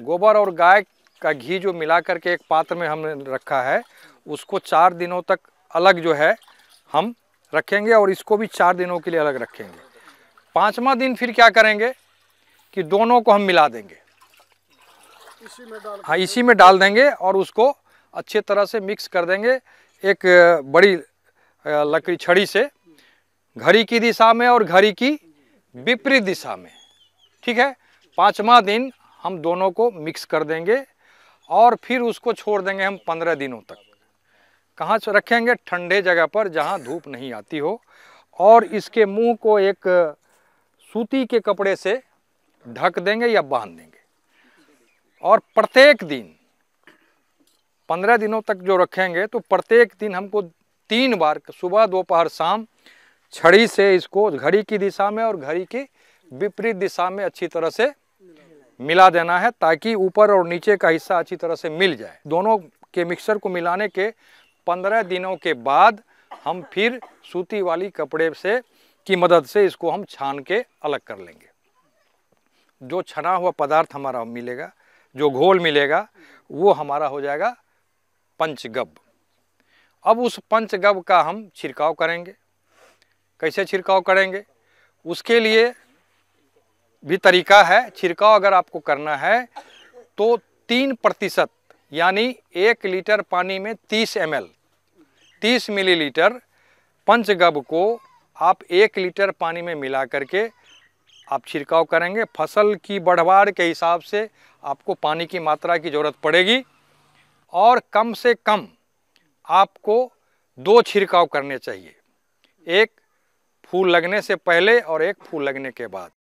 गोबर और गाय का घी जो मिला करके एक पात्र में हमने रखा है उसको चार दिनों तक अलग जो है हम रखेंगे और इसको भी चार दिनों के लिए अलग रखेंगे पाँचवा दिन फिर क्या करेंगे कि दोनों को हम मिला देंगे इसी में डाल हाँ इसी में डाल देंगे और उसको अच्छे तरह से मिक्स कर देंगे एक बड़ी लकड़ी छड़ी से घड़ी की दिशा में और घड़ी की विपरीत दिशा में ठीक है पाँचवा दिन हम दोनों को मिक्स कर देंगे और फिर उसको छोड़ देंगे हम पंद्रह दिनों तक कहाँ से रखेंगे ठंडे जगह पर जहाँ धूप नहीं आती हो और इसके मुंह को एक सूती के कपड़े से ढक देंगे या बांध देंगे और प्रत्येक दिन पंद्रह दिनों तक जो रखेंगे तो प्रत्येक दिन हमको तीन बार सुबह दोपहर शाम छड़ी से इसको घड़ी की दिशा में और घड़ी की विपरीत दिशा में अच्छी तरह से मिला देना है ताकि ऊपर और नीचे का हिस्सा अच्छी तरह से मिल जाए दोनों के मिक्सर को मिलाने के पंद्रह दिनों के बाद हम फिर सूती वाली कपड़े से की मदद से इसको हम छान के अलग कर लेंगे जो छना हुआ पदार्थ हमारा मिलेगा जो घोल मिलेगा वो हमारा हो जाएगा पंचगब अब उस पंचगब का हम छिड़काव करेंगे कैसे छिड़काव करेंगे उसके लिए भी तरीका है छिड़काव अगर आपको करना है तो तीन प्रतिशत यानी एक लीटर पानी में तीस एम एल तीस मिली लीटर पंचगब को आप एक लीटर पानी में मिला करके आप छिड़काव करेंगे फसल की बढ़वार के हिसाब से आपको पानी की मात्रा की ज़रूरत पड़ेगी और कम से कम आपको दो छिड़काव करने चाहिए एक फूल लगने से पहले और एक फूल लगने के बाद